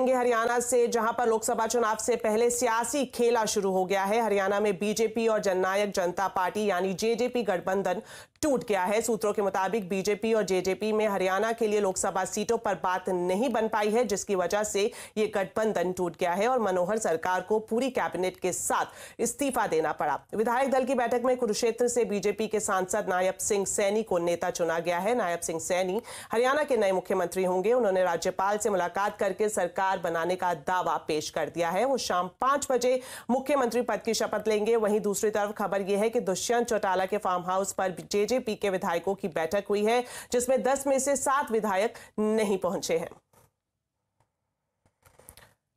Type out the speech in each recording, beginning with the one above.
हरियाणा से जहां पर लोकसभा चुनाव से पहले सियासी खेला शुरू हो गया है हरियाणा में बीजेपी और जननायक जनता पार्टी यानी जेजेपी गठबंधन टूट गया है सूत्रों के मुताबिक बीजेपी और जेजेपी में हरियाणा के लिए लोकसभा सीटों पर बात नहीं बन पाई है जिसकी वजह से ये गठबंधन टूट गया है और मनोहर सरकार को पूरी कैबिनेट के साथ इस्तीफा देना पड़ा विधायक दल की बैठक में कुरुक्षेत्र से बीजेपी के सांसद नायब सिंह सैनी को नेता चुना गया है नायब सिंह सैनी हरियाणा के नए मुख्यमंत्री होंगे उन्होंने राज्यपाल से मुलाकात करके सरकार बनाने का दावा पेश कर दिया है वो शाम पांच बजे मुख्यमंत्री पद की शपथ लेंगे वहीं दूसरी तरफ खबर यह है कि दुष्यंत चौटाला के फार्म हाउस पर जे बीजेपी के विधायकों की बैठक हुई है जिसमें दस में से सात विधायक नहीं पहुंचे हैं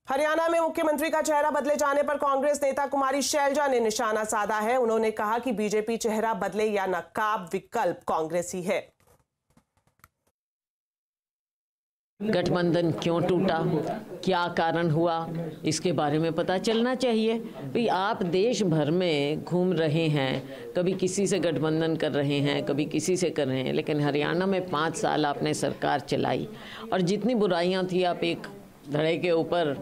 हरियाणा में मुख्यमंत्री का चेहरा बदले जाने पर कांग्रेस नेता कुमारी शैलजा ने निशाना साधा है उन्होंने कहा कि बीजेपी चेहरा बदले या नकाब विकल्प कांग्रेस ही है गठबंधन क्यों टूटा क्या कारण हुआ इसके बारे में पता चलना चाहिए भाई आप देश भर में घूम रहे हैं कभी किसी से गठबंधन कर रहे हैं कभी किसी से कर रहे हैं लेकिन हरियाणा में पाँच साल आपने सरकार चलाई और जितनी बुराइयां थी आप एक धड़े के ऊपर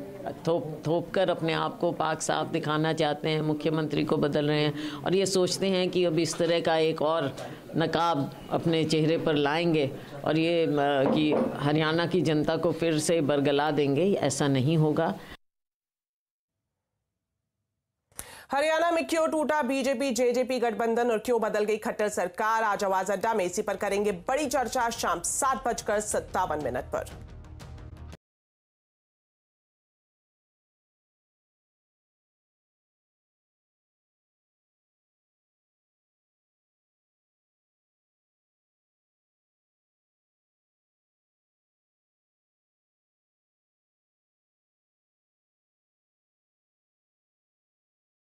थोप थोप कर अपने आप को पाक साफ दिखाना चाहते हैं मुख्यमंत्री को बदल रहे हैं और ये सोचते हैं कि अब इस तरह का एक और नकाब अपने चेहरे पर लाएंगे और ये कि हरियाणा की जनता को फिर से बरगला देंगे ऐसा नहीं होगा हरियाणा में क्यों टूटा बीजेपी जेजेपी गठबंधन और क्यों बदल गई खट्टर सरकार आज आवाज अड्डा में इसी पर करेंगे बड़ी चर्चा शाम सात बजकर सत्तावन मिनट पर